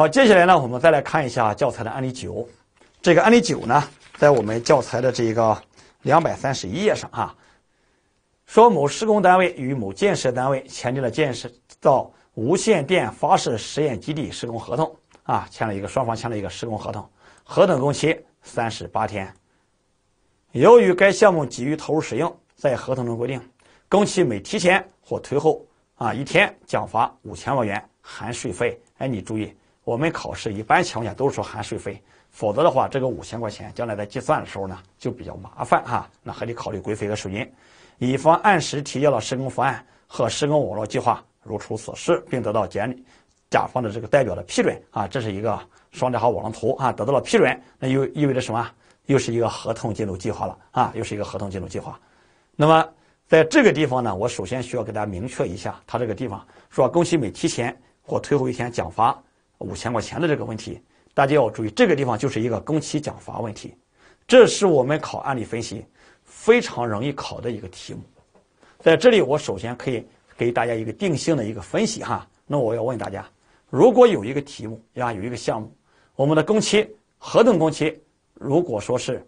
好，接下来呢，我们再来看一下教材的案例九。这个案例九呢，在我们教材的这个两百三十一页上啊，说某施工单位与某建设单位签订了建设造无线电发射实验基地施工合同啊，签了一个双方签了一个施工合同，合同工期三十八天。由于该项目急于投入使用，在合同中规定工期每提前或推后啊一天，奖罚五千万元含税费。哎，你注意。我们考试一般情况下都是说含税费，否则的话，这个五千块钱将来在计算的时候呢就比较麻烦哈。那还得考虑规费和税金。乙方按时提交了施工方案和施工网络计划，如图所示，并得到甲甲方的这个代表的批准啊。这是一个双代号网络图啊，得到了批准，那又意味着什么？又是一个合同进度计划了啊，又是一个合同进度计划。那么在这个地方呢，我首先需要给大家明确一下，他这个地方说工期每提前或推后一天奖罚。五千块钱的这个问题，大家要注意，这个地方就是一个工期奖罚问题，这是我们考案例分析非常容易考的一个题目。在这里，我首先可以给大家一个定性的一个分析哈。那我要问大家，如果有一个题目啊，有一个项目，我们的工期合同工期如果说是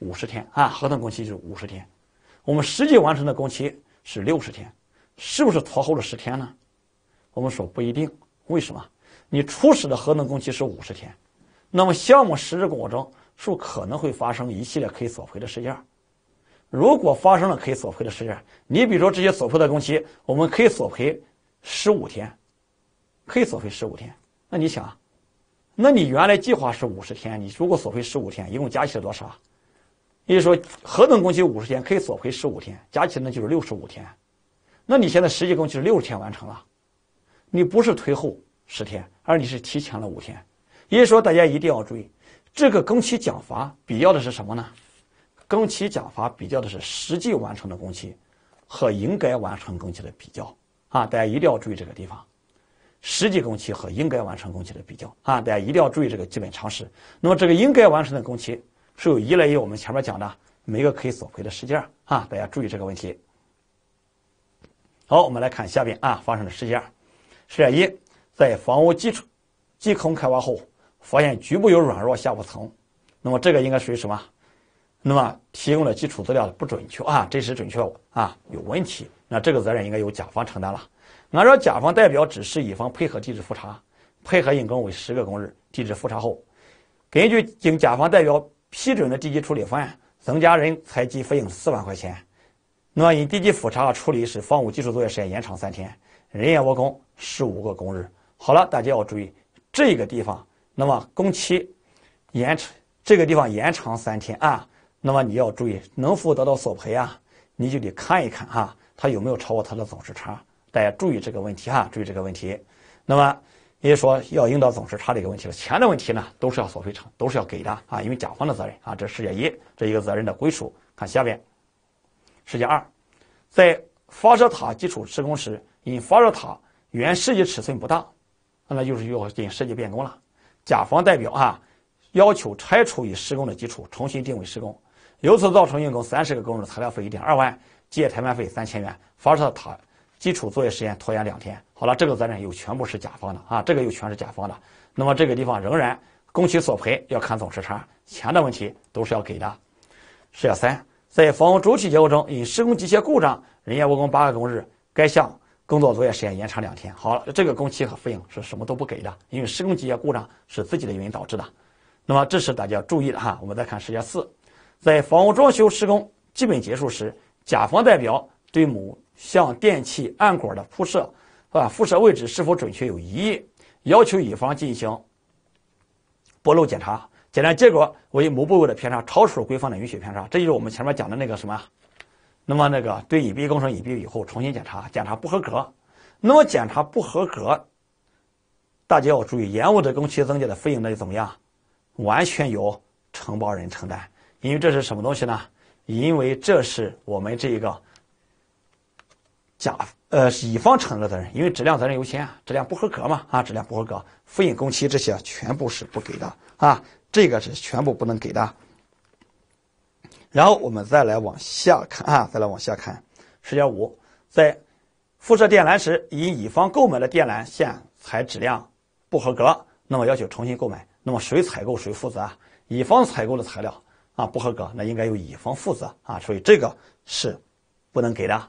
五十天啊，合同工期就是五十天，我们实际完成的工期是六十天，是不是拖后了十天呢？我们说不一定，为什么？你初始的合同工期是五十天，那么项目实施过程中是不可能会发生一系列可以索赔的事件？如果发生了可以索赔的事件，你比如说这些索赔的工期，我们可以索赔十五天，可以索赔十五天。那你想，那你原来计划是五十天，你如果索赔十五天，一共加起来多少？也就是说，合同工期五十天可以索赔十五天，加起来那就是六十五天。那你现在实际工期是六十天完成了，你不是推后。十天，而你是提前了五天，也就是说，大家一定要注意这个工期奖罚比较的是什么呢？工期奖罚比较的是实际完成的工期和应该完成工期的比较啊，大家一定要注意这个地方，实际工期和应该完成工期的比较啊，大家一定要注意这个基本常识。那么，这个应该完成的工期是有依赖于我们前面讲的每个可以索赔的事件啊，大家注意这个问题。好，我们来看下边啊，发生的事件，事件一。在房屋基础基坑开挖后，发现局部有软弱下部层，那么这个应该属于什么？那么提供的基础资料不准确啊，真实准确啊有问题，那这个责任应该由甲方承担了。按照甲方代表指示，乙方配合地质复查，配合应工为十个工日。地质复查后，根据经甲方代表批准的地基处理方案，增加人才及费用四万块钱。那么因地基复查处理，使房屋基础作业时间延长三天，人员窝工十五个工日。好了，大家要注意这个地方。那么工期延长这个地方延长三天啊。那么你要注意，能否得到索赔啊？你就得看一看哈，它有没有超过它的总时差。大家注意这个问题哈，注意这个问题。那么也就说，要引导总时差的一个问题了。钱的问题呢，都是要索赔成，都是要给的啊，因为甲方的责任啊。这事件一，这一个责任的归属。看下边，事件二，在发射塔基础施工时，因发射塔原设计尺寸不大。那么就是要进设计变更了，甲方代表啊，要求拆除已施工的基础，重新定位施工，由此造成用工三十个工的材料费一点二万，机械台班费三千元，发射塔基础作业时间拖延两天。好了，这个责任又全部是甲方的啊，这个又全是甲方的。那么这个地方仍然工期索赔要看总时差，钱的问题都是要给的。试项三，在房屋主体结构中，因施工机械故障，人员误工八个工日，该项。工作作业时间延长两天，好了，这个工期和费用是什么都不给的，因为施工机械故障是自己的原因导致的。那么，这是大家注意的哈。我们再看事件四，在房屋装修施工基本结束时，甲方代表对某项电气暗管的铺设，啊辐铺设位置是否准确有疑议，要求乙方进行剥漏检查，检查结果为某部位的偏差超出规范的允许偏差。这就是我们前面讲的那个什么？那么那个对隐蔽工程隐蔽以后重新检查，检查不合格，那么检查不合格，大家要注意延误的工期增加的费用那怎么样？完全由承包人承担，因为这是什么东西呢？因为这是我们这一个甲呃乙方承担的责任，因为质量责任优先，质量不合格嘛啊，质量不合格，复印工期这些全部是不给的啊，这个是全部不能给的。然后我们再来往下看啊，再来往下看。十点五，在敷设电缆时，以乙方购买的电缆线材质量不合格，那么要求重新购买，那么谁采购谁负责？啊？乙方采购的材料啊不合格，那应该由乙方负责啊，所以这个是不能给的。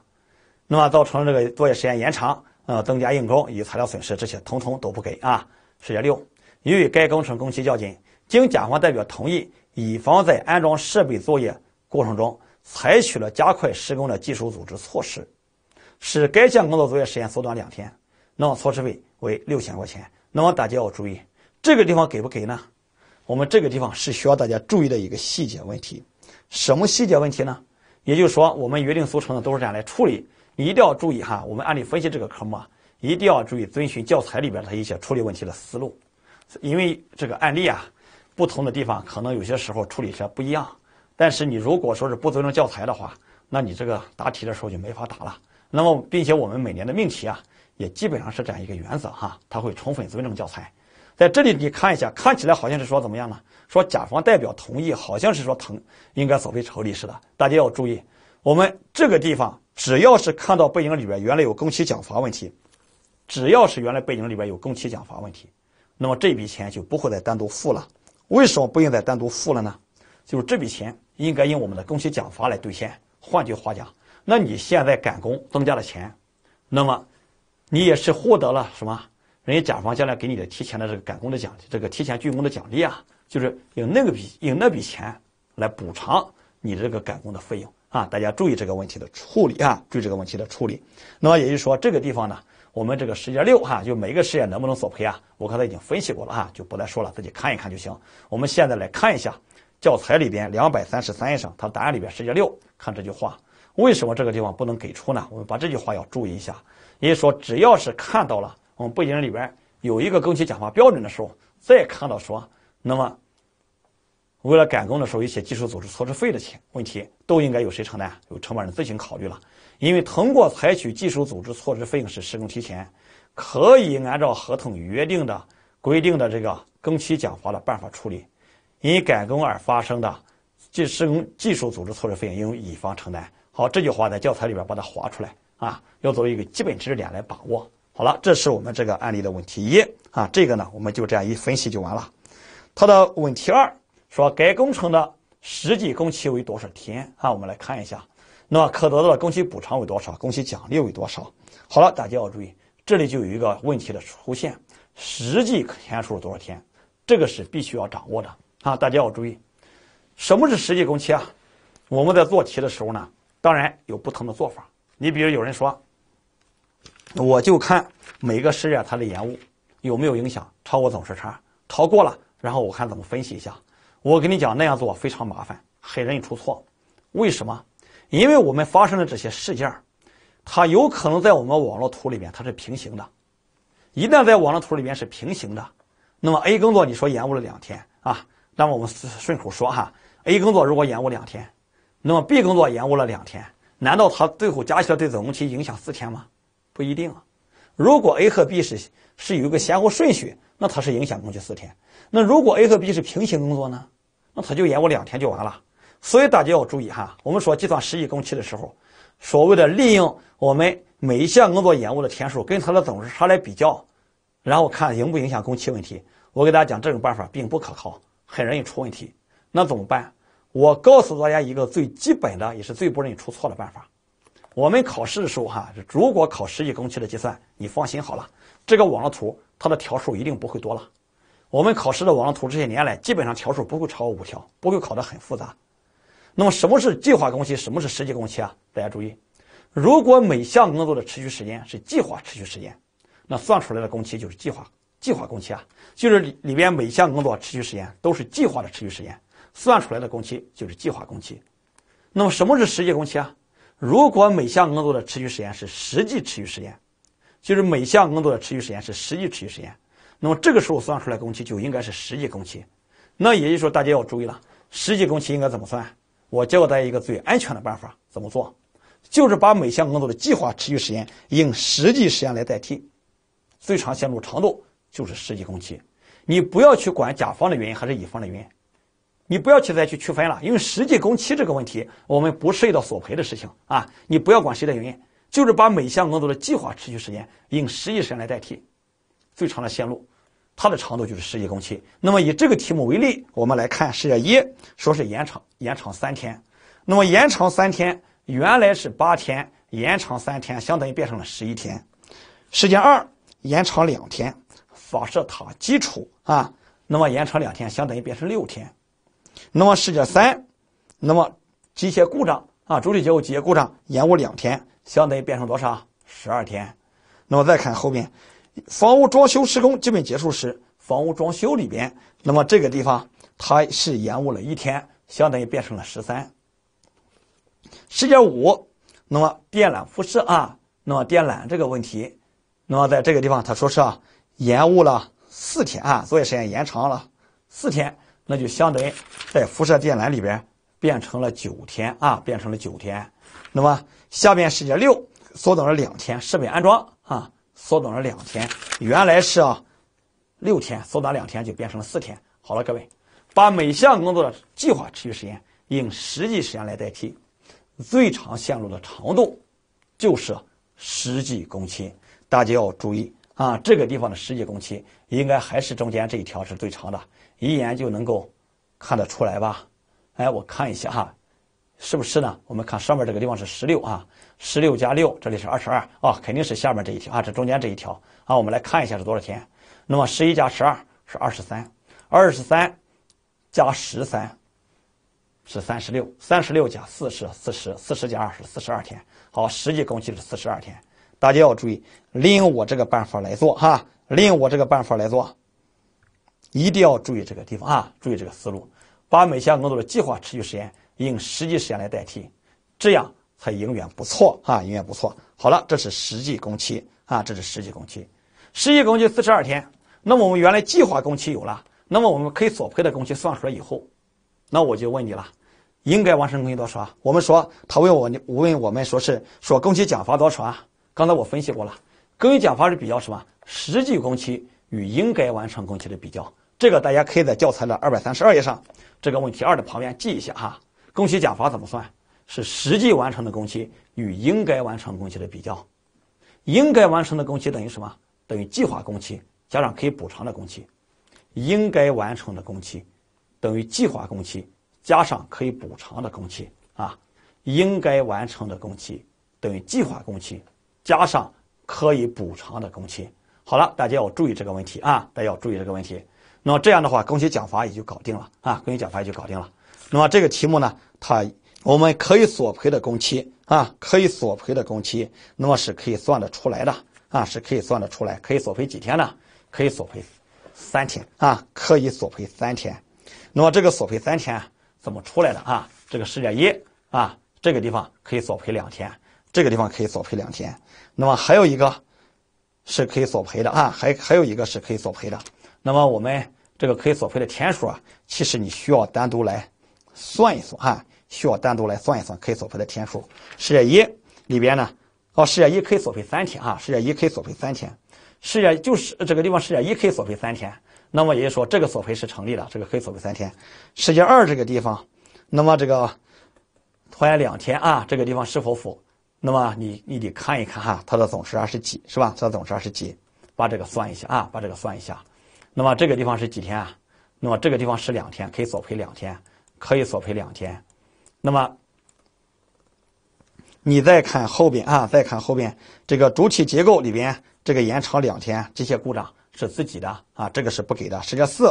那么造成这个作业时间延长，呃，增加硬工以及材料损失，这些统统都不给啊。十点六，由于该工程工期较紧，经甲方代表同意，乙方在安装设备作业。过程中采取了加快施工的技术组织措施，使该项工作作业时间缩短两天，那么措施费为六千块钱。那么大家要注意，这个地方给不给呢？我们这个地方是需要大家注意的一个细节问题。什么细节问题呢？也就是说，我们约定俗成的都是这样来处理，一定要注意哈。我们案例分析这个科目啊，一定要注意遵循教材里边的一些处理问题的思路，因为这个案例啊，不同的地方可能有些时候处理起来不一样。但是你如果说是不尊重教材的话，那你这个答题的时候就没法答了。那么，并且我们每年的命题啊，也基本上是这样一个原则哈，他会充分尊重教材。在这里你看一下，看起来好像是说怎么样呢？说甲方代表同意，好像是说腾应该索赔处理似的。大家要注意，我们这个地方只要是看到背景里边原来有工期奖罚问题，只要是原来背景里边有工期奖罚问题，那么这笔钱就不会再单独付了。为什么不用再单独付了呢？就是这笔钱应该用我们的工期奖罚来兑现。换句话讲，那你现在赶工增加了钱，那么你也是获得了什么？人家甲方将来给你的提前的这个赶工的奖这个提前竣工的奖励啊，就是用那个笔用那笔钱来补偿你的这个赶工的费用啊。大家注意这个问题的处理啊，注意这个问题的处理。那么也就是说，这个地方呢，我们这个事件六哈，就每一个事件能不能索赔啊？我刚才已经分析过了哈，就不再说了，自己看一看就行。我们现在来看一下。教材里边两百三十三上，它答案里边是加六。看这句话，为什么这个地方不能给出呢？我们把这句话要注意一下。也就说，只要是看到了我们背景里边有一个工期奖罚标准的时候，再看到说，那么为了赶工的时候一些技术组织措施费的钱问题，都应该由谁承担？由承包人自行考虑了。因为通过采取技术组织措施费用是施工提前，可以按照合同约定的规定的这个工期奖罚的办法处理。因赶工而发生的技施工技术组织措施费用应由乙方承担。好，这句话在教材里边把它划出来啊，要作为一个基本知识点来把握。好了，这是我们这个案例的问题一啊，这个呢我们就这样一分析就完了。他的问题二说，该工程的实际工期为多少天啊？我们来看一下，那么可得到的工期补偿为多少？工期奖励为多少？好了，大家要注意，这里就有一个问题的出现，实际天数多少天？这个是必须要掌握的。啊，大家要注意，什么是实际工期啊？我们在做题的时候呢，当然有不同的做法。你比如有人说，我就看每个事件它的延误有没有影响超过总时差，超过了，然后我看怎么分析一下。我跟你讲，那样做非常麻烦，很容易出错。为什么？因为我们发生的这些事件儿，它有可能在我们网络图里面它是平行的。一旦在网络图里面是平行的，那么 A 工作你说延误了两天啊。那么我们顺口说哈，A 工作如果延误两天，那么 B 工作延误了两天，难道它最后加起来对总工期影响四天吗？不一定啊。如果 A 和 B 是是有一个先后顺序，那它是影响工期四天。那如果 A 和 B 是平行工作呢？那它就延误两天就完了。所以大家要注意哈，我们说计算实际工期的时候，所谓的利用我们每一项工作延误的天数跟它的总时差来比较，然后看影不影响工期问题，我给大家讲这种办法并不可靠。很容易出问题，那怎么办？我告诉大家一个最基本的，也是最不容易出错的办法。我们考试的时候，哈，如果考实际工期的计算，你放心好了，这个网络图它的条数一定不会多了。我们考试的网络图这些年来基本上条数不会超过五条，不会考的很复杂。那么什么是计划工期，什么是实际工期啊？大家注意，如果每项工作的持续时间是计划持续时间，那算出来的工期就是计划。计划工期啊，就是里里边每项工作持续时间都是计划的持续时间，算出来的工期就是计划工期。那么什么是实际工期啊？如果每项工作的持续时间是实际持续时间，就是每项工作的持续时间是实际持续时间，那么这个时候算出来工期就应该是实际工期。那也就是说，大家要注意了，实际工期应该怎么算？我教大家一个最安全的办法，怎么做？就是把每项工作的计划持续时间用实际时间来代替，最长线路长度。就是实际工期，你不要去管甲方的原因还是乙方的原因，你不要去再去区分了，因为实际工期这个问题，我们不涉及到索赔的事情啊。你不要管谁的原因，就是把每项工作的计划持续时间用实际时间来代替，最长的线路，它的长度就是实际工期。那么以这个题目为例，我们来看事件一，说是延长延长三天，那么延长三天原来是八天，延长三天相当于变成了十一天。事件二延长两天。发射塔基础啊，那么延长两天，相当于变成六天。那么事件三，那么机械故障啊，主体结构机械故障延误两天，相当于变成多少？十二天。那么再看后面，房屋装修施工基本结束时，房屋装修里边，那么这个地方它是延误了一天，相当于变成了十三。事件五，那么电缆辐射啊，那么电缆这个问题，那么在这个地方他说是啊。延误了四天啊，作业时间延长了四天，那就相当于在辐射电缆里边变成了九天啊，变成了九天。那么下面时间六缩短了两天，设备安装啊缩短了两天，原来是六天，缩短两天就变成了四天。好了，各位，把每项工作的计划持续时间用实际时间来代替，最长线路的长度就是实际工期，大家要注意。啊，这个地方的实际工期应该还是中间这一条是最长的，一眼就能够看得出来吧？哎，我看一下哈，是不是呢？我们看上面这个地方是十六啊，十六加六这里是二十二啊，肯定是下面这一条啊，这中间这一条啊。我们来看一下是多少天？那么十一加十二是二十三，二十三加十三是三十六，三十六加四是四十四十加二是四十二天。好，实际工期是四十二天。大家要注意，利用我这个办法来做哈，利用我这个办法来做，一定要注意这个地方啊，注意这个思路，把每项工作的计划持续时间用实际时间来代替，这样才永远不错啊，永远不错。好了，这是实际工期啊，这是实际工期，实际工期四十二天。那么我们原来计划工期有了，那么我们可以索赔的工期算出来以后，那我就问你了，应该完成工期多少？我们说他问我，我问我们说是说工期奖罚多少？啊？刚才我分析过了，工期奖罚是比较什么？实际工期与应该完成工期的比较。这个大家可以在教材的二百三十二页上，这个问题二的旁边记一下哈。工期奖罚怎么算？是实际完成的工期与应该完成工期的比较。应该完成的工期等于什么？等于计划工期加上可以补偿的工期。应该完成的工期等于计划工期加上可以补偿的工期啊。应该完成的工期等于计划工期。加上可以补偿的工期，好了，大家要注意这个问题啊，大家要注意这个问题。那么这样的话，工期奖罚也就搞定了啊，工期奖罚也就搞定了。那么这个题目呢，它我们可以索赔的工期啊，可以索赔的工期，那么是可以算得出来的啊，是可以算得出来。可以索赔几天呢？可以索赔三天啊，可以索赔三天。那么这个索赔三天怎么出来的啊？这个十点一啊，这个地方可以索赔两天。这个地方可以索赔两天，那么还有一个是可以索赔的啊，还还有一个是可以索赔的。那么我们这个可以索赔的天数啊，其实你需要单独来算一算啊，需要单独来算一算可以索赔的天数。事件一里边呢，哦，事件一可以索赔三天啊，事件一可以索赔三天，事件就是这个地方事件一可以索赔三天。那么也就是说这个索赔是成立的，这个可以索赔三天。事件二这个地方，那么这个拖延两天啊，这个地方是否符？那么你你得看一看哈，它的总时二十几是吧？它的总时二十几，把这个算一下啊，把这个算一下。那么这个地方是几天啊？那么这个地方是两天，可以索赔两天，可以索赔两天。那么你再看后边啊，再看后边这个主体结构里边这个延长两天，这些故障是自己的啊，这个是不给的。事件四，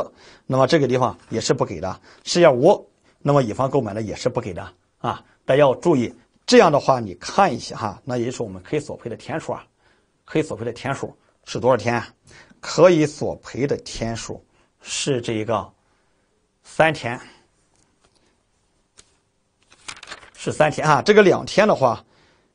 那么这个地方也是不给的。事件五，那么乙方购买的也是不给的啊，大家要注意。这样的话，你看一下哈，那也就是我们可以索赔的天数啊，可以索赔的天数是多少天？可以索赔的天数是这一个三天，是三天啊。这个两天的话，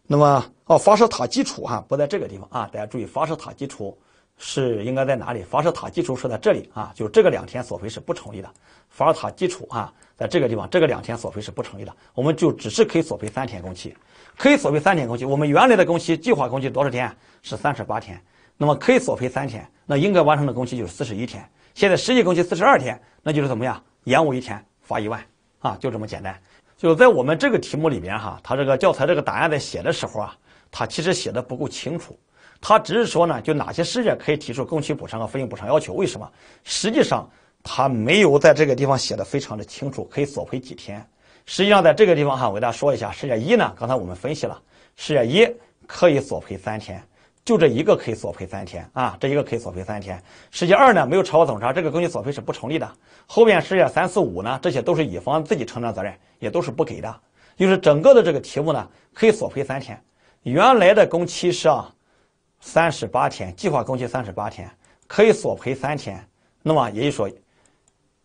那么哦，发射塔基础哈不在这个地方啊，大家注意发射塔基础。是应该在哪里？发射塔基础是在这里啊，就这个两天索赔是不成立的。发射塔基础啊，在这个地方，这个两天索赔是不成立的。我们就只是可以索赔三天工期，可以索赔三天工期。我们原来的工期计划工期多少天？是三十八天。那么可以索赔三天，那应该完成的工期就是四十一天。现在实际工期四十二天，那就是怎么样？延误一天罚一万啊，就这么简单。就在我们这个题目里边哈，他这个教材这个答案在写的时候啊，他其实写的不够清楚。他只是说呢，就哪些事件可以提出工期补偿和费用补偿要求？为什么？实际上他没有在这个地方写的非常的清楚。可以索赔几天？实际上在这个地方哈，我给大家说一下，事件一呢，刚才我们分析了，事件一可以索赔三天，就这一个可以索赔三天啊，这一个可以索赔三天。事件二呢，没有超过总差，这个工期索赔是不成立的。后面事件三四五呢，这些都是乙方自己承担责任，也都是不给的。就是整个的这个题目呢，可以索赔三天。原来的工期是啊。三十八天计划工期三十八天，可以索赔三天，那么也就是说，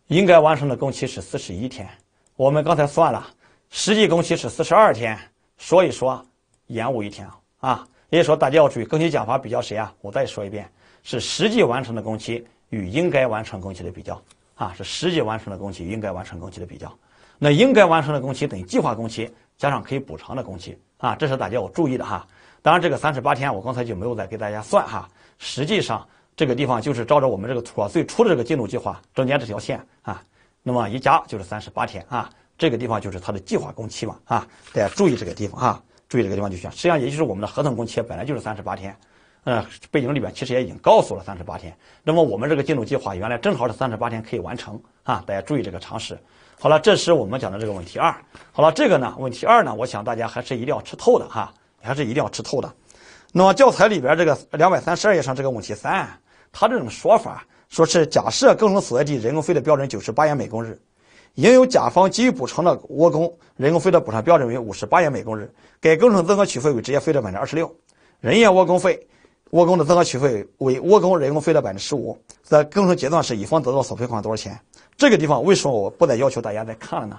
应该完成的工期是四十一天。我们刚才算了，实际工期是四十二天，所以说延误一天啊。也就是说，大家要注意工期讲法比较谁啊？我再说一遍，是实际完成的工期与应该完成工期的比较啊，是实际完成的工期与应该完成工期的比较。那应该完成的工期等于计划工期加上可以补偿的工期啊，这是大家要注意的哈。当然，这个三十八天我刚才就没有再给大家算哈。实际上，这个地方就是照着我们这个图啊最初的这个进度计划中间这条线啊，那么一加就是三十八天啊。这个地方就是它的计划工期嘛啊。大家注意这个地方啊，注意这个地方就行。实际上也就是我们的合同工期本来就是三十八天，嗯，背景里边其实也已经告诉了三十八天。那么我们这个进度计划原来正好是三十八天可以完成啊。大家注意这个常识。好了，这是我们讲的这个问题二。好了，这个呢问题二呢，我想大家还是一定要吃透的哈。还是一定要吃透的。那么教材里边这个两百三十二页上这个问题三，他这种说法说是假设工程所在地人工费的标准九十八元每工日，应由甲方给予补偿的窝工人工费的补偿标准为五十八元每工日，该工程综合取费为直接费的百分之二十六，人员窝工费窝工的综合取费为窝工人工费的百分之十五，在工程阶段时，乙方得到索赔款多少钱？这个地方为什么我不再要求大家再看了呢？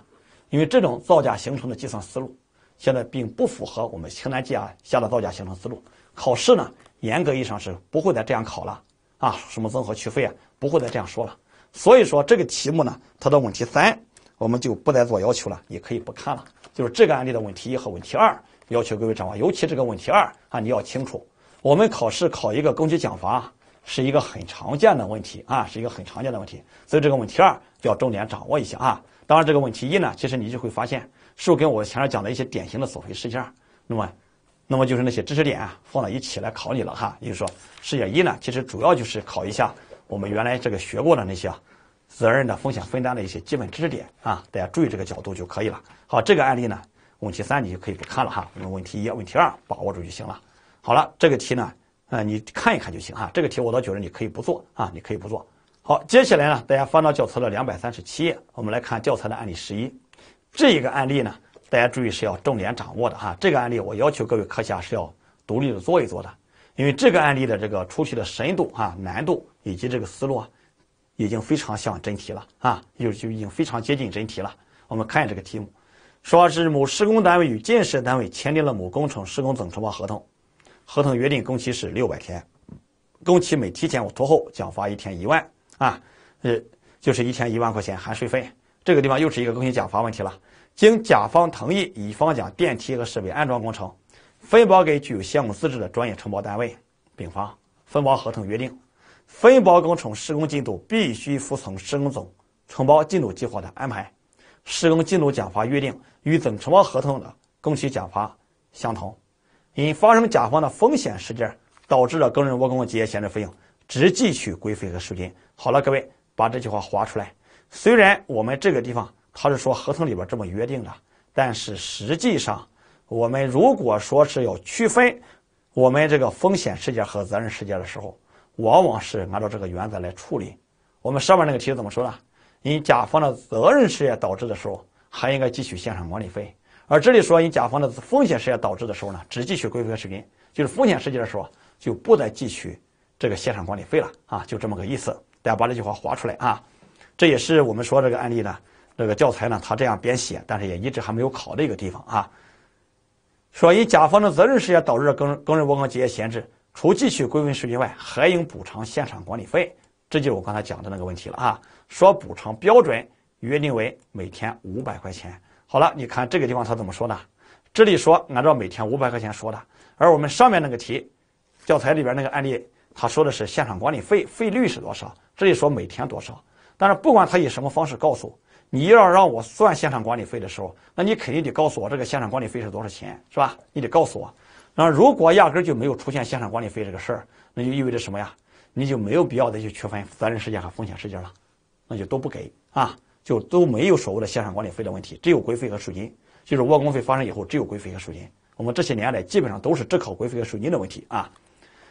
因为这种造价形成的计算思路。现在并不符合我们《清南计啊下的造价形成思路。考试呢，严格意义上是不会再这样考了啊！什么综合取费啊，不会再这样说了。所以说，这个题目呢，它的问题三我们就不再做要求了，也可以不看了。就是这个案例的问题一和问题二，要求各位掌握。尤其这个问题二啊，你要清楚，我们考试考一个工具奖罚是一个很常见的问题啊，是一个很常见的问题，所以这个问题二要重点掌握一下啊。当然，这个问题一呢，其实你就会发现。是不跟我前面讲的一些典型的索赔事件，那么，那么就是那些知识点啊放在一起来考你了哈。也就是说，事件一呢，其实主要就是考一下我们原来这个学过的那些责任的风险分担的一些基本知识点啊，大家注意这个角度就可以了。好，这个案例呢，问题三你就可以不看了哈，我们问题一、问题二把握住就行了。好了，这个题呢，呃，你看一看就行哈。这个题我倒觉得你可以不做啊，你可以不做。好，接下来呢，大家翻到教材的两百三十七页，我们来看教材的案例十一。这一个案例呢，大家注意是要重点掌握的哈。这个案例我要求各位课下是要独立的做一做的，因为这个案例的这个出题的深度啊、难度以及这个思路，啊，已经非常像真题了啊，就就已经非常接近真题了。我们看这个题目，说是某施工单位与建设单位签订了某工程施工总承包合同，合同约定工期是六百天，工期每提前或拖后，奖罚一天一万啊，呃，就是一天一万块钱含税费。这个地方又是一个更新奖罚问题了。经甲方同意，乙方将电梯和设备安装工程分包给具有项目资质的专业承包单位丙方。分包合同约定，分包工程施工进度必须服从施工总承包进度计划的安排。施工进度奖罚约定与总承包合同的工期奖罚相同。因发生甲方的风险事件导致的工人窝工及间业损失费用，只计取规费和税金。好了，各位把这句话划出来。虽然我们这个地方他是说合同里边这么约定的，但是实际上我们如果说是要区分我们这个风险事件和责任事件的时候，往往是按照这个原则来处理。我们上面那个题怎么说呢？因甲方的责任事件导致的时候，还应该计取现场管理费；而这里说因甲方的风险事件导致的时候呢，只计取规费视金，就是风险事件的时候就不再计取这个现场管理费了啊，就这么个意思。大家把这句话划出来啊。这也是我们说这个案例呢，这个教材呢，他这样编写，但是也一直还没有考的一个地方啊。所以甲方的责任是业导致工工人窝工、企业闲置，除继续归为水泥外，还应补偿现场管理费。这就是我刚才讲的那个问题了啊。说补偿标准约定为每天五百块钱。好了，你看这个地方他怎么说的？这里说按照每天五百块钱说的，而我们上面那个题，教材里边那个案例，他说的是现场管理费费率是多少？这里说每天多少？但是不管他以什么方式告诉我，你要让我算现场管理费的时候，那你肯定得告诉我这个现场管理费是多少钱，是吧？你得告诉我。那如果压根儿就没有出现现场管理费这个事儿，那就意味着什么呀？你就没有必要再去区分责任事件和风险事件了，那就都不给啊，就都没有所谓的现场管理费的问题，只有规费和税金。就是窝工费发生以后，只有规费和税金。我们这些年来基本上都是只考规费和税金的问题啊。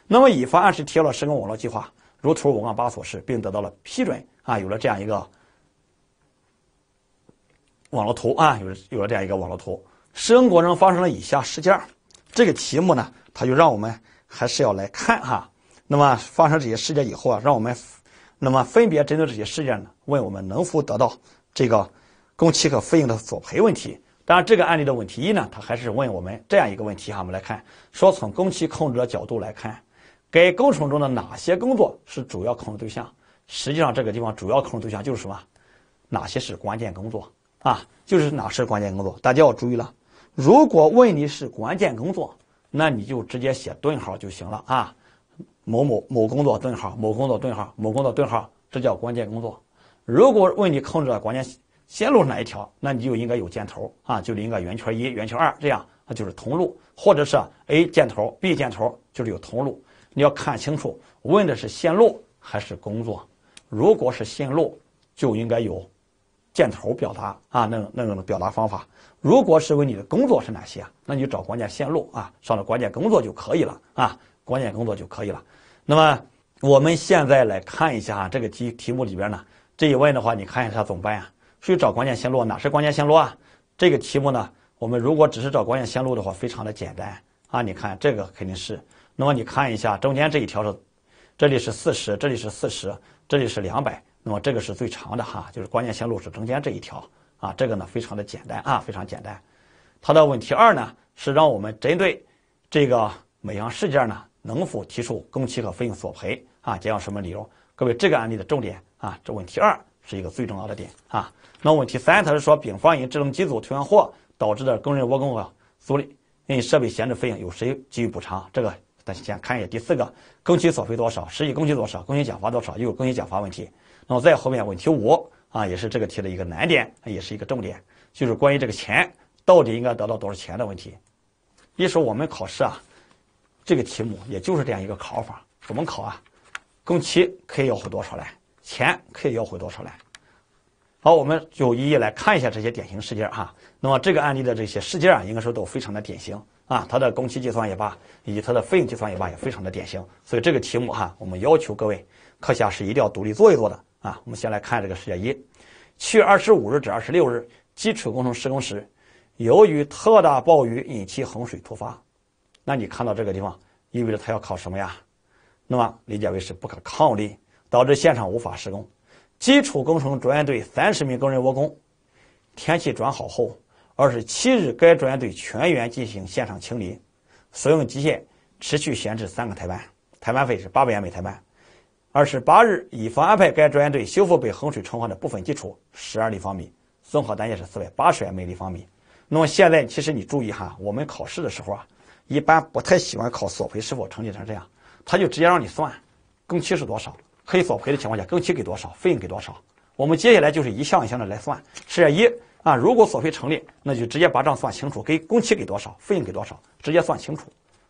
那么乙方按时提交了施工网络计划。如图五杠八所示，并得到了批准啊，有了这样一个网络图啊，有了有了这样一个网络图。生活中发生了以下事件，这个题目呢，它就让我们还是要来看哈。那么发生这些事件以后啊，让我们那么分别针对这些事件呢，问我们能否得到这个工期和费用的索赔问题。当然，这个案例的问题一呢，它还是问我们这样一个问题哈。我们来看，说从工期控制的角度来看。该工程中的哪些工作是主要控制对象？实际上，这个地方主要控制对象就是什么？哪些是关键工作啊？就是哪是关键工作？大家要注意了，如果问你是关键工作，那你就直接写顿号就行了啊。某某某工作顿号，某工作顿号，某工作顿号，这叫关键工作。如果问你控制的关键线路哪一条，那你就应该有箭头啊，就应该圆圈一、圆圈二这样，那就是通路，或者是 A 箭头、B 箭头，就是有通路。你要看清楚，问的是线路还是工作？如果是线路，就应该有箭头表达啊，那那种的表达方法。如果是问你的工作是哪些，那你就找关键线路啊，上的关键工作就可以了啊，关键工作就可以了。那么我们现在来看一下这个题题目里边呢这一问的话，你看一下怎么办呀？去找关键线路，哪是关键线路啊？这个题目呢，我们如果只是找关键线路的话，非常的简单啊。你看这个肯定是。那么你看一下中间这一条是，这里是四十，这里是四十，这里是两百，那么这个是最长的哈，就是关键线路是中间这一条啊，这个呢非常的简单啊，非常简单。它的问题二呢是让我们针对这个美洋事件呢能否提出工期和费用索赔啊，简要说明理由。各位这个案例的重点啊，这问题二是一个最重要的点啊。那问题三它是说丙方因制冷机组退换货导致的工人窝工和租赁因设备闲置费用由谁给予补偿？这个。但先看一下第四个，工期索赔多少，实际工期多少，工期奖罚多少，又有工期奖罚问题。那么再后面问题五啊，也是这个题的一个难点，也是一个重点，就是关于这个钱到底应该得到多少钱的问题。一说我们考试啊，这个题目也就是这样一个考法，怎么考啊？工期可以要回多少来？钱可以要回多少来？好，我们就一一来看一下这些典型事件哈。那么这个案例的这些事件啊，应该说都非常的典型。啊，它的工期计算也罢，以及它的费用计算也罢，也非常的典型。所以这个题目哈，我们要求各位课下是一定要独立做一做的啊。我们先来看这个事件一，七月二十五日至二十六日，基础工程施工时，由于特大暴雨引起洪水突发，那你看到这个地方，意味着它要考什么呀？那么理解为是不可抗力导致现场无法施工，基础工程专业队三十名工人窝工。天气转好后。二十七日，该专业队全员进行现场清理，所用机械持续闲置三个台班，台班费是八百元每台班。二十八日，乙方安排该专业队修复被洪水冲垮的部分基础，十二立方米，综合单价是四百八十元每立方米。那么现在，其实你注意哈，我们考试的时候啊，一般不太喜欢考索赔是否成立成这样，他就直接让你算工期是多少，可以索赔的情况下，工期给多少，费用给多少。我们接下来就是一项一项的来算。试一。啊，如果索赔成立，那就直接把账算清楚，给工期给多少，费用给多少，直接算清楚。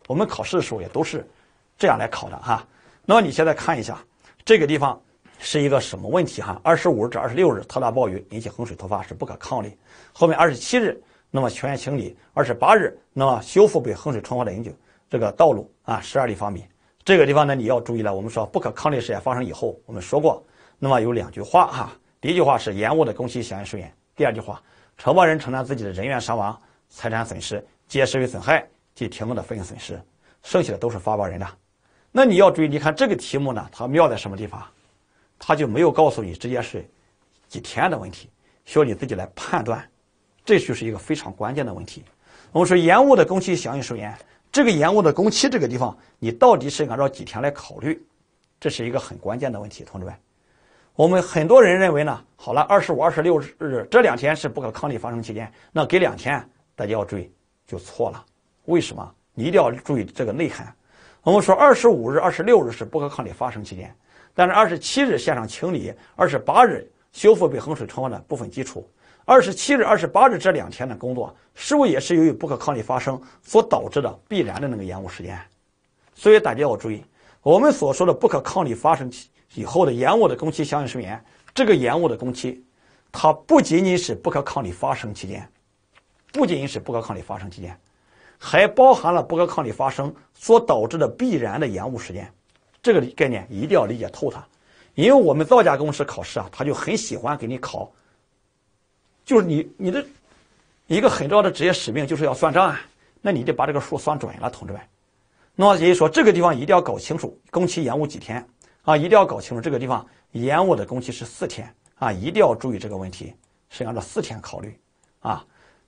我们考试的时候也都是这样来考的哈。那么你现在看一下这个地方是一个什么问题哈？二十五至二十六日特大暴雨引起洪水突发是不可抗力。后面二十七日，那么全员清理；二十八日，那么修复被洪水冲坏的永久这个道路啊，十二立方米。这个地方呢你要注意了，我们说不可抗力事件发生以后，我们说过，那么有两句话哈。第一句话是延误的工期响应顺延。第二句话，承包人承担自己的人员伤亡、财产损失、间接与损害及停工的费用损失，剩下的都是发包人的。那你要注意，你看这个题目呢，它妙在什么地方？他就没有告诉你，直接是几天的问题，需要你自己来判断。这就是一个非常关键的问题。我们说延误的工期相应收延，这个延误的工期这个地方，你到底是按照几天来考虑？这是一个很关键的问题，同志们。我们很多人认为呢，好了，二十五、二十六日这两天是不可抗力发生期间，那给两天，大家要注意就错了。为什么？你一定要注意这个内涵。我们说二十五日、二十六日是不可抗力发生期间，但是二十七日现场清理，二十八日修复被洪水冲坏的部分基础，二十七日、二十八日这两天的工作，是不是也是由于不可抗力发生所导致的必然的那个延误时间？所以大家要注意，我们所说的不可抗力发生期。以后的延误的工期相应顺延，这个延误的工期，它不仅仅是不可抗力发生期间，不仅仅是不可抗力发生期间，还包含了不可抗力发生所导致的必然的延误时间。这个概念一定要理解透它，因为我们造价工程师考试啊，他就很喜欢给你考，就是你你的一个很重要的职业使命就是要算账啊，那你得把这个数算准了，同志们。诺杰说这个地方一定要搞清楚，工期延误几天。啊，一定要搞清楚这个地方延误的工期是四天啊！一定要注意这个问题，是按照四天考虑啊。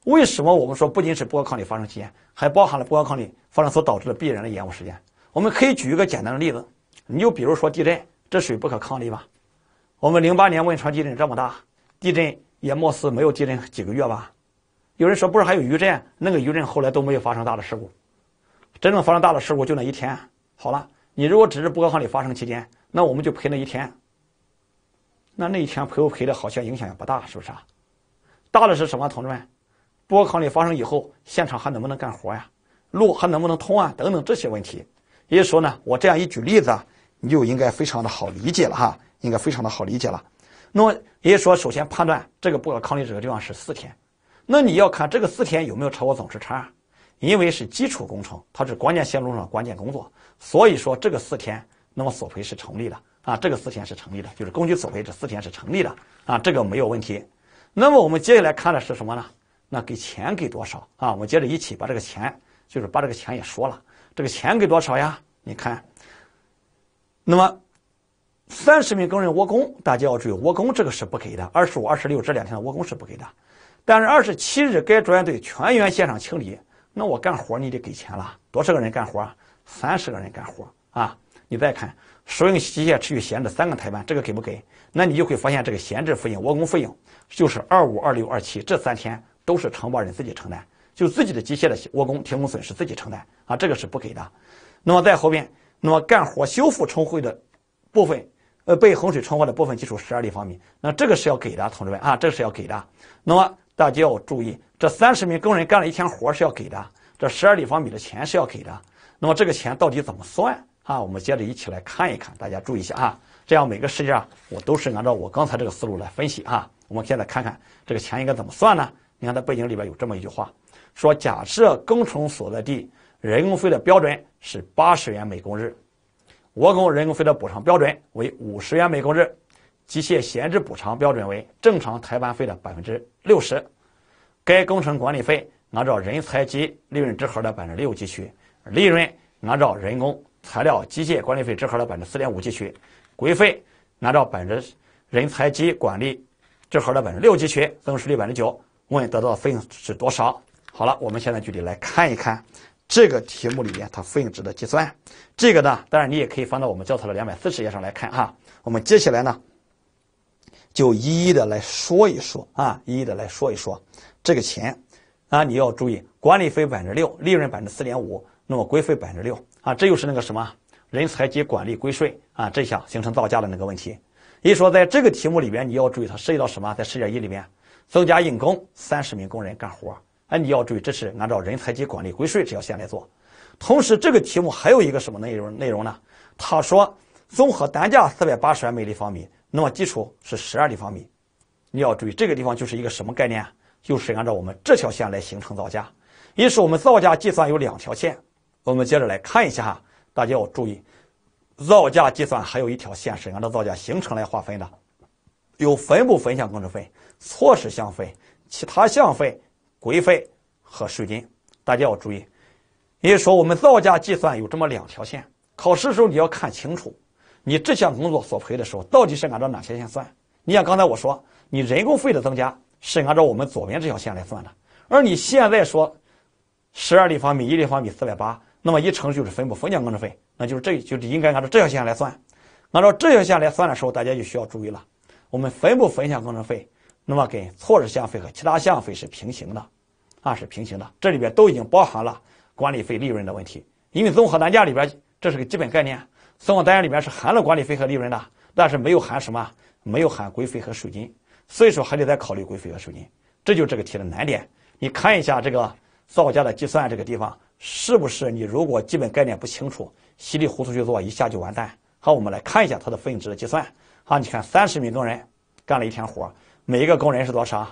为什么我们说不仅是不可抗力发生期间，还包含了不可抗力发生所导致的必然的延误时间？我们可以举一个简单的例子，你就比如说地震，这属于不可抗力吧？我们零八年汶川地震这么大，地震也貌似没有地震几个月吧？有人说不是还有余震？那个余震后来都没有发生大的事故，真正发生大的事故就那一天。好了，你如果只是不可抗力发生期间。那我们就赔那一天，那那一天赔不赔的好像影响也不大，是不是啊？大的是什么，同志们？不可抗发生以后，现场还能不能干活呀？路还能不能通啊？等等这些问题。也就是说呢，我这样一举例子，你就应该非常的好理解了哈，应该非常的好理解了。那么也就是说，首先判断这个不可抗力这个地方是四天，那你要看这个四天有没有超过总时差，因为是基础工程，它是关键线路上关键工作，所以说这个四天。那么索赔是成立的啊，这个四天是成立的，就是工具索赔这四天是成立的啊，这个没有问题。那么我们接下来看的是什么呢？那给钱给多少啊？我们接着一起把这个钱，就是把这个钱也说了。这个钱给多少呀？你看，那么三十名工人窝工，大家要注意窝工这个是不给的。二十五、二十六这两天的窝工是不给的，但是二十七日该专业队全员现场清理，那我干活你得给钱了。多少个人干活？三十个人干活啊。你再看，输运机械持续闲置三个台班，这个给不给？那你就会发现，这个闲置费用、窝工费用就是二五、二六、二七这三天都是承包人自己承担，就自己的机械的窝工停工损失自己承担啊，这个是不给的。那么在后边，那么干活修复冲毁的部分，呃，被洪水冲坏的部分基础十二立方米，那这个是要给的，同志们啊，这个是要给的。那么大家要注意，这三十名工人干了一天活是要给的，这十二立方米的钱是要给的。那么这个钱到底怎么算？啊，我们接着一起来看一看，大家注意一下啊。这样每个事件啊，我都是按照我刚才这个思路来分析啊。我们现在看看这个钱应该怎么算呢？你看它背景里边有这么一句话，说假设工程所在地人工费的标准是八十元每工日，窝工人工费的补偿标准为五十元每工日，机械闲置补偿标准为正常台班费的百分之六十，该工程管理费按照人才及利润之和的百分之六计取，利润按照人工。材料、机械管理费之和的百分之四点五提取，规费按照百分之人才及管理之和的百分之六提取，增值税百分之九。问得到费用是多少？好了，我们现在具体来看一看这个题目里面它费用值的计算。这个呢，当然你也可以放到我们教材的两百四十页上来看哈。我们接下来呢，就一一的来说一说啊，一一的来说一说这个钱啊。你要注意，管理费百分之六，利润百分之四点五，那么规费百分之六。啊，这又是那个什么人才及管理归税啊，这下形成造价的那个问题。一说在这个题目里边，你要注意它涉及到什么？在事件一里面增加硬工三十名工人干活，哎，你要注意这是按照人才及管理归税这条线来做。同时，这个题目还有一个什么内容内容呢？他说综合单价四百八十元每立方米，那么基础是十二立方米，你要注意这个地方就是一个什么概念？就是按照我们这条线来形成造价。一是我们造价计算有两条线。我们接着来看一下，大家要注意，造价计算还有一条线是按照造价形成来划分的，有分部分项工程费、措施项费、其他项费、规费和税金。大家要注意，也就是说，我们造价计算有这么两条线，考试的时候你要看清楚，你这项工作索赔的时候到底是按照哪些线算。你像刚才我说，你人工费的增加是按照我们左边这条线来算的，而你现在说十二立方米，一立方米四百八。那么一乘就是分布分项工程费，那就是这就应该按照这条线来算，按照这条线来算的时候，大家就需要注意了。我们分布分项工程费，那么跟措施项费和其他项费是平行的，啊是平行的。这里边都已经包含了管理费、利润的问题，因为综合单价里边这是个基本概念，综合单价里边是含了管理费和利润的，但是没有含什么，没有含规费和税金，所以说还得再考虑规费和税金，这就是这个题的难点。你看一下这个。造价的计算这个地方是不是你如果基本概念不清楚，稀里糊涂去做一下就完蛋？好，我们来看一下它的分值的计算。好，你看三十名工人干了一天活，每一个工人是多少？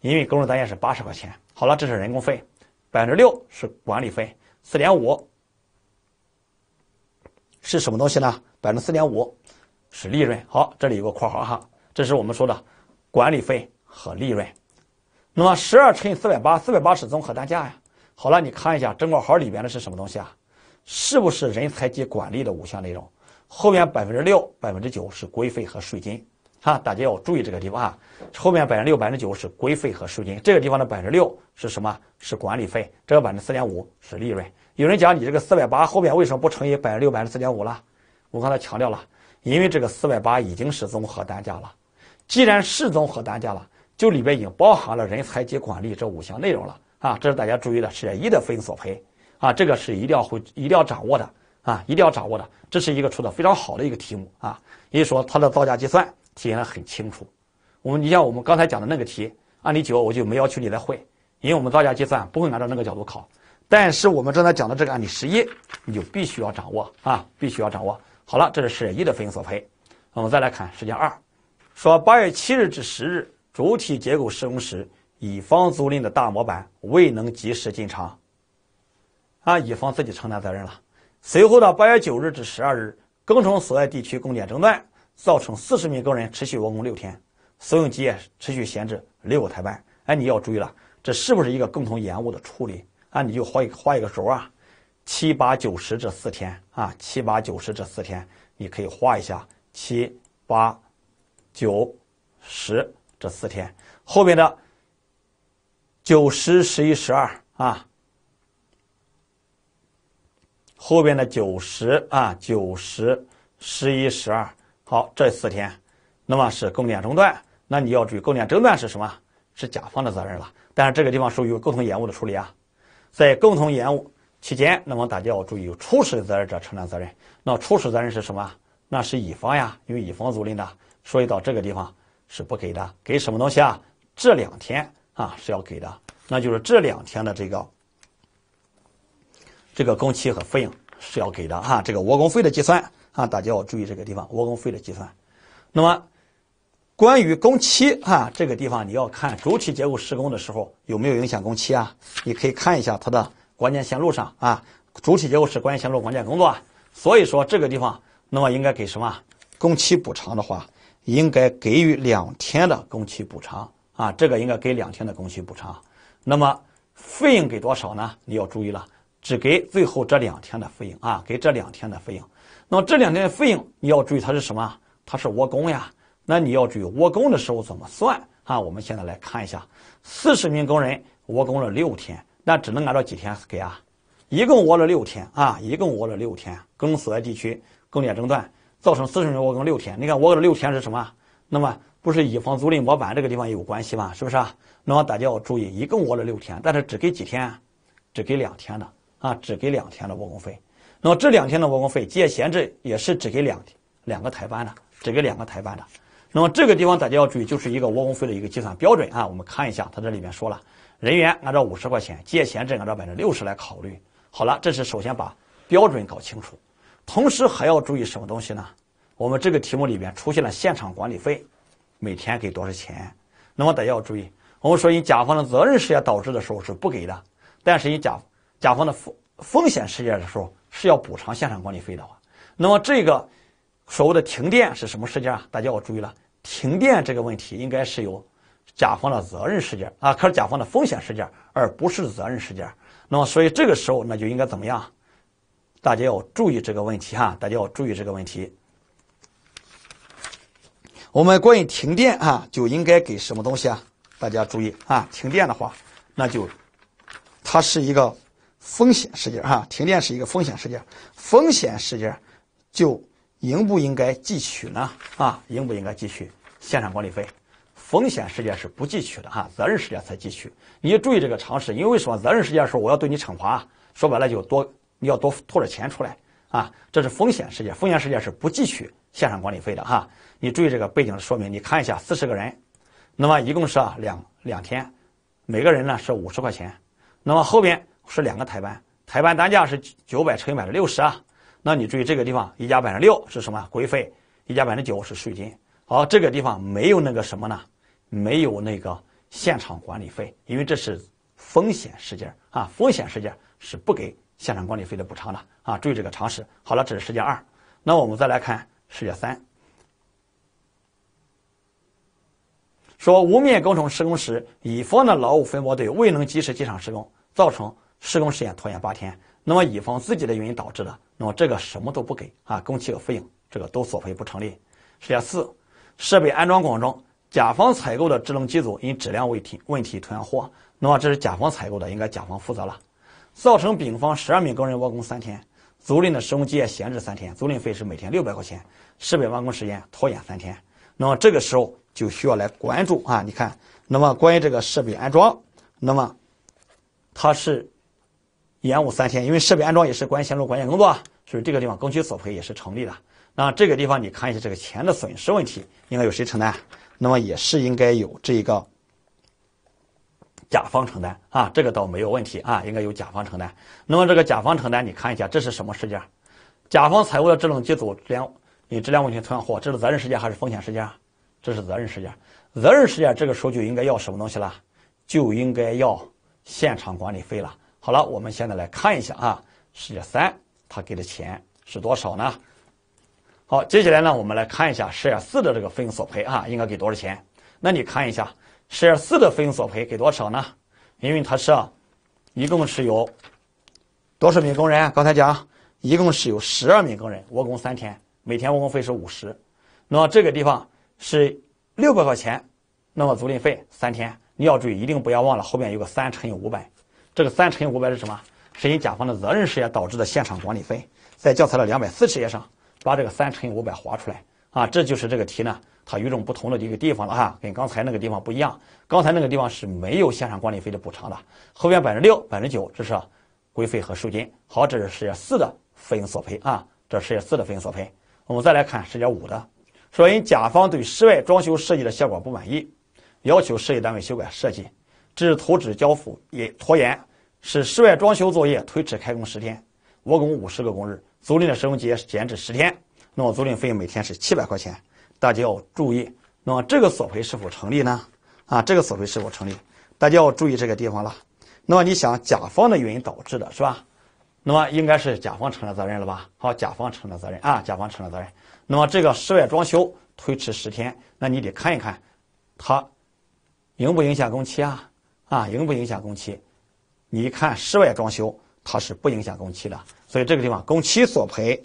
因为工人单价是八十块钱。好了，这是人工费，百分之六是管理费，四点五是什么东西呢？百分之四点五是利润。好，这里有个括号哈，这是我们说的管理费和利润。那么十二乘以四百八，四百八是综合单价呀。好了，你看一下正括号里边的是什么东西啊？是不是人才及管理的五项内容？后面百分之六、百分之九是规费和税金啊！大家要注意这个地方啊。后面百分之六、百分之九是规费和税金，这个地方的百分之六是什么？是管理费。这个百分之四点五是利润。有人讲你这个四百八后面为什么不乘以百分之六、百分之四点五了？我刚才强调了，因为这个四百八已经是综合单价了。既然是综合单价了。就里边已经包含了人才及管理这五项内容了啊！这是大家注意的事件一的费用索赔啊，这个是一定要会、一定要掌握的啊，一定要掌握的。这是一个出的非常好的一个题目啊，也就是说它的造价计算体现的很清楚。我们你像我们刚才讲的那个题案例九，我就没要求你再会，因为我们造价计算不会按照那个角度考。但是我们正在讲的这个案例十一，你就必须要掌握啊，必须要掌握。好了，这是事业一的费用索赔。我们再来看事件二，说八月七日至十日。主体结构施工时，乙方租赁的大模板未能及时进场，啊，乙方自己承担责任了。随后的八月九日至十二日，工程所在地区供电中断，造成四十名工人持续窝工六天，所用机也持续闲置六台班。哎，你要注意了，这是不是一个共同延误的处理？啊，你就画画一个轴啊，七八九十这四天啊，七八九十这四天，你可以画一下七八九十。这四天，后边的九十、十一、十二啊，后边的九十啊，九十、十一、十二，好，这四天，那么是供电中断，那你要注意，供电中断是什么？是甲方的责任了。但是这个地方属于共同延误的处理啊，在共同延误期间，那么大家要注意，有初始责任者承担责任。那初始责任是什么？那是乙方呀，因为乙方租赁的，所以到这个地方。是不给的，给什么东西啊？这两天啊是要给的，那就是这两天的这个这个工期和费用是要给的哈。这个窝工费的计算啊，大家要注意这个地方窝工费的计算。那么关于工期哈，这个地方你要看主体结构施工的时候有没有影响工期啊？你可以看一下它的关键线路上啊，主体结构是关键线路关键工作，所以说这个地方那么应该给什么工期补偿的话？应该给予两天的工期补偿啊，这个应该给两天的工期补偿。那么费用给多少呢？你要注意了，只给最后这两天的费用啊，给这两天的费用。那么这两天的费用你要注意，它是什么？它是窝工呀。那你要注意窝工的时候怎么算啊？我们现在来看一下，四十名工人窝工了六天，那只能按照几天给啊？一共窝了六天啊，一共窝了六天。工所在地区，供电中断。造成四十元窝工六天，你看窝了六天是什么？那么不是乙方租赁模板这个地方有关系吗？是不是啊？那么大家要注意，一共窝了六天，但是只给几天？只给两天的啊，只给两天的窝工费。那么这两天的窝工费，借闲置也是只给两天，两个台班的，只给两个台班的。那么这个地方大家要注意，就是一个窝工费的一个计算标准啊。我们看一下，它这里面说了，人员按照五十块钱，借闲置按照百分之六十来考虑。好了，这是首先把标准搞清楚。同时还要注意什么东西呢？我们这个题目里边出现了现场管理费，每天给多少钱？那么得要注意，我们说因甲方的责任事件导致的时候是不给的，但是以甲甲方的风风险事件的时候是要补偿现场管理费的话，那么这个所谓的停电是什么事件啊？大家要注意了，停电这个问题应该是由甲方的责任事件啊，可是甲方的风险事件，而不是责任事件。那么所以这个时候那就应该怎么样？大家要注意这个问题哈，大家要注意这个问题。我们关于停电啊，就应该给什么东西啊？大家注意啊，停电的话，那就它是一个风险事件哈。停电是一个风险事件，风险事件就应不应该计取呢？啊，应不应该计取现场管理费？风险事件是不计取的哈，责任事件才计取。你注意这个常识，因为什么？责任事件的时候我要对你惩罚，说白了就多。你要多吐点钱出来啊！这是风险事件，风险事件是不计取现场管理费的哈。你注意这个背景的说明，你看一下四十个人，那么一共是啊两两天，每个人呢是五十块钱，那么后边是两个台班，台班单价是九百乘以百分之六十啊。那你注意这个地方，一加百分之六是什么规费？一加百分之九是税金。好，这个地方没有那个什么呢？没有那个现场管理费，因为这是风险事件啊，风险事件是不给。现场管理费的补偿了啊！注意这个常识。好了，这是事件二。那我们再来看事件三，说屋面工程施工时，乙方的劳务分包队未能及时进场施工，造成施工时间拖延八天。那么乙方自己的原因导致的，那么这个什么都不给啊，工期和费用这个都索赔不成立。事件四，设备安装过程中，甲方采购的制冷机组因质量问题问题囤货。那么这是甲方采购的，应该甲方负责了。造成丙方十二名工人窝工三天，租赁的施工机械闲置三天，租赁费是每天六百块钱，设备完工时间拖延三天。那么这个时候就需要来关注啊，你看，那么关于这个设备安装，那么它是延误三天，因为设备安装也是关于线路管理工作，所以这个地方工期索赔也是成立的。那这个地方你看一下这个钱的损失问题，应该由谁承担？那么也是应该有这个。甲方承担啊，这个倒没有问题啊，应该由甲方承担。那么这个甲方承担，你看一下这是什么事件？甲方采购的制冷机组质量，你质量问题退货，这是责任事件还是风险事件？这是责任事件。责任事件这个时候就应该要什么东西了？就应该要现场管理费了。好了，我们现在来看一下啊，事件三他给的钱是多少呢？好，接下来呢我们来看一下事件四的这个费用索赔啊，应该给多少钱？那你看一下。是四个费用索赔给多少呢？因为它是，一共是有多少名工人？刚才讲，一共是有十二名工人，窝工三天，每天窝工费是五十。那么这个地方是六百块钱。那么租赁费三天，你要注意，一定不要忘了后面有个三乘以五百。这个三乘以五百是什么？是因甲方的责任事业导致的现场管理费，在教材的两百四十页上把这个三乘以五百划出来。啊，这就是这个题呢，它与众不同的一个地方了哈，跟刚才那个地方不一样。刚才那个地方是没有现场管理费的补偿的，后边百分之六、百分之九，这是规费和税金。好，这是事业四的费用索赔啊，这是事业四的费用索赔。我们再来看事业五的，说因甲方对室外装修设计的效果不满意，要求设计单位修改设计，致图纸交付也拖延，使室外装修作业推迟开工十天，窝工五十个工日，租赁的施工机减至置十天。那么租赁费每天是七百块钱，大家要注意。那么这个索赔是否成立呢？啊，这个索赔是否成立？大家要注意这个地方了。那么你想，甲方的原因导致的，是吧？那么应该是甲方承担责任了吧？好，甲方承担责任啊，甲方承担责任。那么这个室外装修推迟十天，那你得看一看，它影不影响工期啊？啊，影不影响工期？你一看室外装修，它是不影响工期的，所以这个地方工期索赔。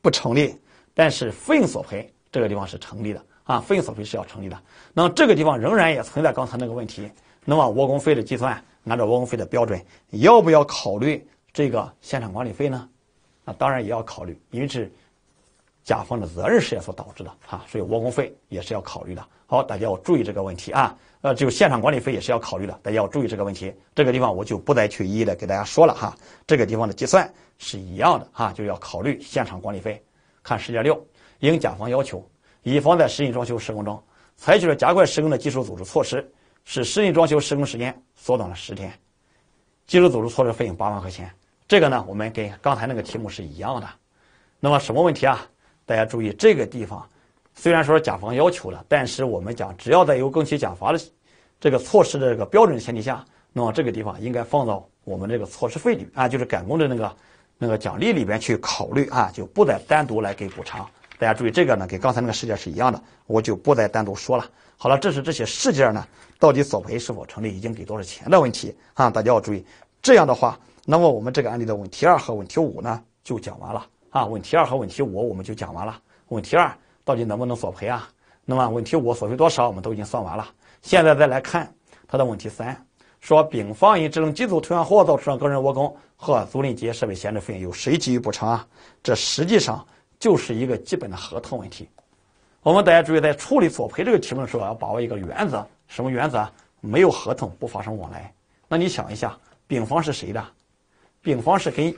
不成立，但是费用索赔这个地方是成立的啊，费用索赔是要成立的。那么这个地方仍然也存在刚才那个问题，那么窝工费的计算，按照窝工费的标准，要不要考虑这个现场管理费呢？啊，当然也要考虑，因为是甲方的责任事件所导致的啊，所以窝工费也是要考虑的。好，大家要注意这个问题啊。呃，就现场管理费也是要考虑的，大家要注意这个问题。这个地方我就不再去一一的给大家说了哈。这个地方的计算是一样的哈，就要考虑现场管理费。看事件六，应甲方要求，乙方在室内装修施工中采取了加快施工的技术组织措施，使室内装修施工时间缩短了十天，技术组织措施费用八万块钱。这个呢，我们跟刚才那个题目是一样的。那么什么问题啊？大家注意这个地方。虽然说甲方要求了，但是我们讲，只要在有更期奖罚的这个措施的这个标准前提下，那么这个地方应该放到我们这个措施费里啊，就是赶工的那个那个奖励里边去考虑啊，就不再单独来给补偿。大家注意，这个呢跟刚才那个事件是一样的，我就不再单独说了。好了，这是这些事件呢，到底索赔是否成立，已经给多少钱的问题啊，大家要注意。这样的话，那么我们这个案例的问题二和问题五呢，就讲完了啊。问题二和问题五，我们就讲完了。问题二。到底能不能索赔啊？那么问题五，索赔多少我们都已经算完了。现在再来看他的问题三，说丙方因智能机组退换货造成了个人窝工和租赁机械设备闲置费用，由谁给予补偿啊？这实际上就是一个基本的合同问题。我们大家注意，在处理索赔这个题目的时候，要把握一个原则，什么原则？没有合同不发生往来。那你想一下，丙方是谁的？丙方是跟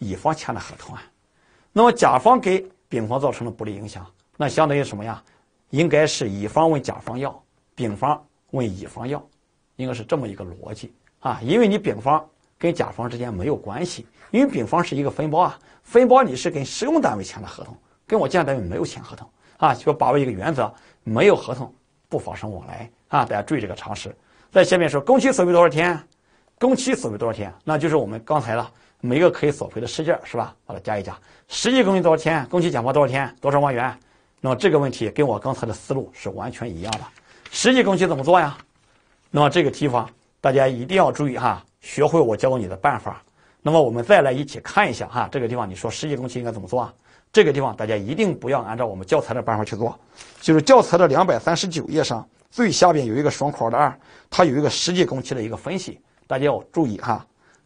乙方签的合同啊。那么甲方给丙方造成了不利影响？那相当于什么呀？应该是乙方问甲方要，丙方问乙方要，应该是这么一个逻辑啊。因为你丙方跟甲方之间没有关系，因为丙方是一个分包啊，分包你是跟施工单位签的合同，跟我建设单位没有签合同啊。要把握一个原则，没有合同不发生往来啊。大家注意这个常识。在下面说工期索赔多少天，工期索赔多少天，那就是我们刚才了，每个可以索赔的事件是吧？把它加一加，实际工期多少天？工期减去多少天？多少万元？那么这个问题跟我刚才的思路是完全一样的，实际工期怎么做呀？那么这个地方大家一定要注意哈，学会我教你的办法。那么我们再来一起看一下哈，这个地方你说实际工期应该怎么做？啊？这个地方大家一定不要按照我们教材的办法去做，就是教材的两百三十九页上最下边有一个双括的二，它有一个实际工期的一个分析，大家要注意哈，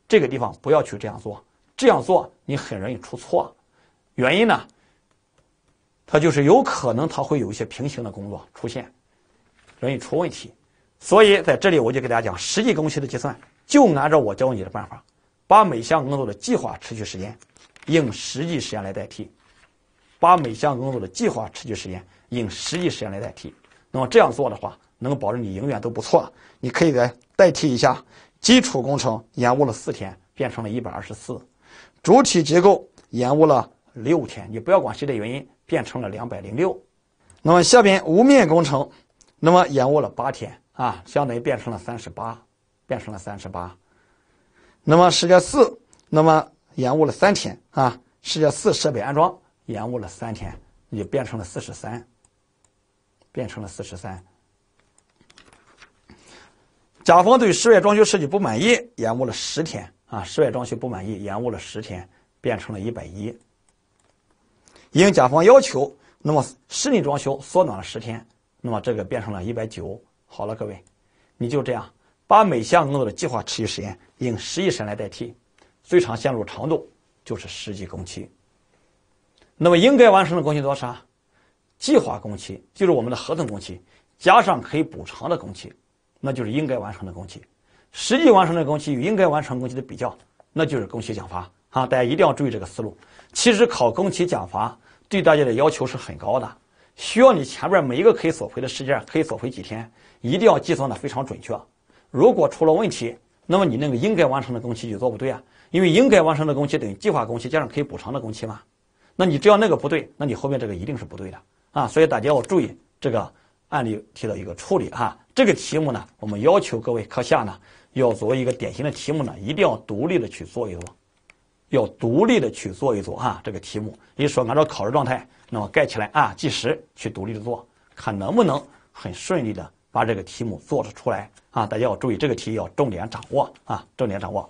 这个地方不要去这样做，这样做你很容易出错，原因呢？它就是有可能，它会有一些平行的工作出现，容易出问题。所以在这里，我就给大家讲，实际工期的计算就按照我教你的办法，把每项工作的计划持续时间用实际时间来代替，把每项工作的计划持续时间用实际时间来代替。那么这样做的话，能保证你永远都不错。你可以来代替一下，基础工程延误了四天，变成了一百二十四；主体结构延误了六天，你不要管谁的原因。变成了两百零六，那么下边屋面工程，那么延误了八天啊，相当于变成了三十八，变成了三十八。那么十点四，那么延误了三天啊，十点四设备安装延误了三天，也变成了四十三，变成了四十三。甲方对室外装修设计不满意，延误了十天啊，室外装修不满意延误了十天，变成了一百一。应甲方要求，那么室内装修缩短了十天，那么这个变成了一百九。好了，各位，你就这样把每项工作的计划持续时间用实际审来代替，最长线路长度就是实际工期。那么应该完成的工期多少？计划工期就是我们的合同工期加上可以补偿的工期，那就是应该完成的工期。实际完成的工期与应该完成工期的比较，那就是工期奖罚啊！大家一定要注意这个思路。其实考工期奖罚。对大家的要求是很高的，需要你前边每一个可以索赔的事件，可以索赔几天，一定要计算的非常准确。如果出了问题，那么你那个应该完成的工期就做不对啊，因为应该完成的工期等于计划工期加上可以补偿的工期嘛。那你只要那个不对，那你后面这个一定是不对的啊。所以大家要注意这个案例题的一个处理哈。这个题目呢，我们要求各位课下呢要做一个典型的题目呢，一定要独立的去做一做。要独立的去做一做啊，这个题目，一说按照考试状态，那么盖起来啊，计时去独立的做，看能不能很顺利的把这个题目做的出来啊！大家要注意这个题要重点掌握啊，重点掌握。